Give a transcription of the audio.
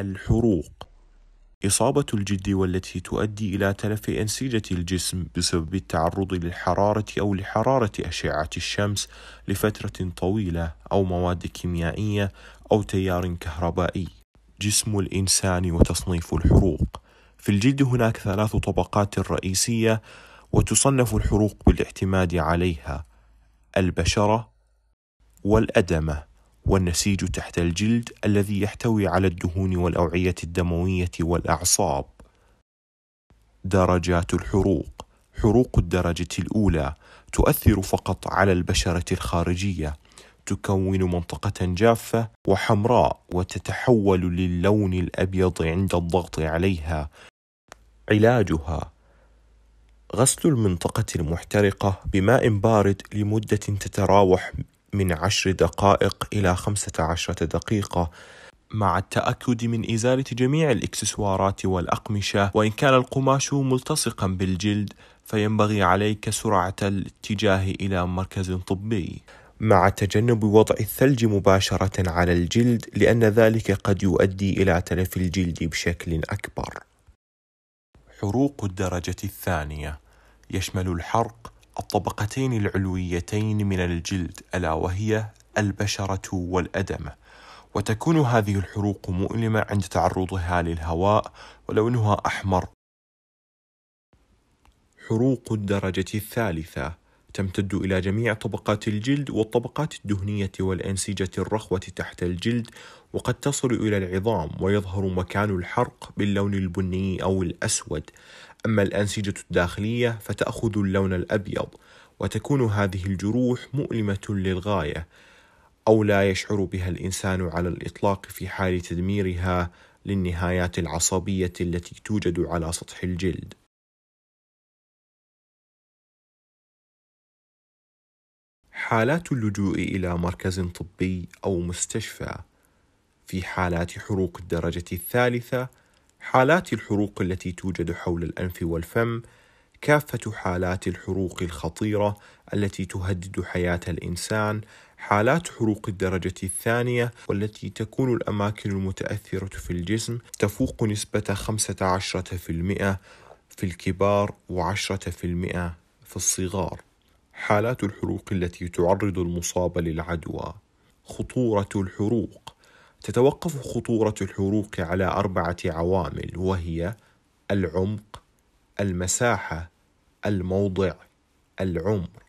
الحروق إصابة الجلد والتي تؤدي إلى تلف أنسجة الجسم بسبب التعرض للحرارة أو لحرارة أشعة الشمس لفترة طويلة أو مواد كيميائية أو تيار كهربائي. جسم الإنسان وتصنيف الحروق في الجلد هناك ثلاث طبقات رئيسية وتصنف الحروق بالاعتماد عليها البشرة والأدمة والنسيج تحت الجلد الذي يحتوي على الدهون والأوعية الدموية والأعصاب. درجات الحروق حروق الدرجة الأولى تؤثر فقط على البشرة الخارجية، تكون منطقة جافة وحمراء وتتحول للون الأبيض عند الضغط عليها. علاجها غسل المنطقة المحترقة بماء بارد لمدة تتراوح من عشر دقائق إلى خمسة عشرة دقيقة مع التأكد من إزالة جميع الإكسسوارات والأقمشة وإن كان القماش ملتصقا بالجلد فينبغي عليك سرعة الاتجاه إلى مركز طبي مع تجنب وضع الثلج مباشرة على الجلد لأن ذلك قد يؤدي إلى تلف الجلد بشكل أكبر حروق الدرجة الثانية يشمل الحرق الطبقتين العلويتين من الجلد الا وهي البشره والادمه وتكون هذه الحروق مؤلمه عند تعرضها للهواء ولونها احمر حروق الدرجه الثالثه تمتد الى جميع طبقات الجلد والطبقات الدهنيه والانسجه الرخوه تحت الجلد وقد تصل الى العظام ويظهر مكان الحرق باللون البني او الاسود أما الأنسجة الداخلية فتأخذ اللون الأبيض وتكون هذه الجروح مؤلمة للغاية أو لا يشعر بها الإنسان على الإطلاق في حال تدميرها للنهايات العصبية التي توجد على سطح الجلد حالات اللجوء إلى مركز طبي أو مستشفى في حالات حروق الدرجة الثالثة حالات الحروق التي توجد حول الأنف والفم كافة حالات الحروق الخطيرة التي تهدد حياة الإنسان حالات حروق الدرجة الثانية والتي تكون الأماكن المتأثرة في الجسم تفوق نسبة 15% في الكبار و10% في الصغار حالات الحروق التي تعرض المصاب للعدوى خطورة الحروق تتوقف خطورة الحروق على أربعة عوامل وهي العمق، المساحة، الموضع، العمر.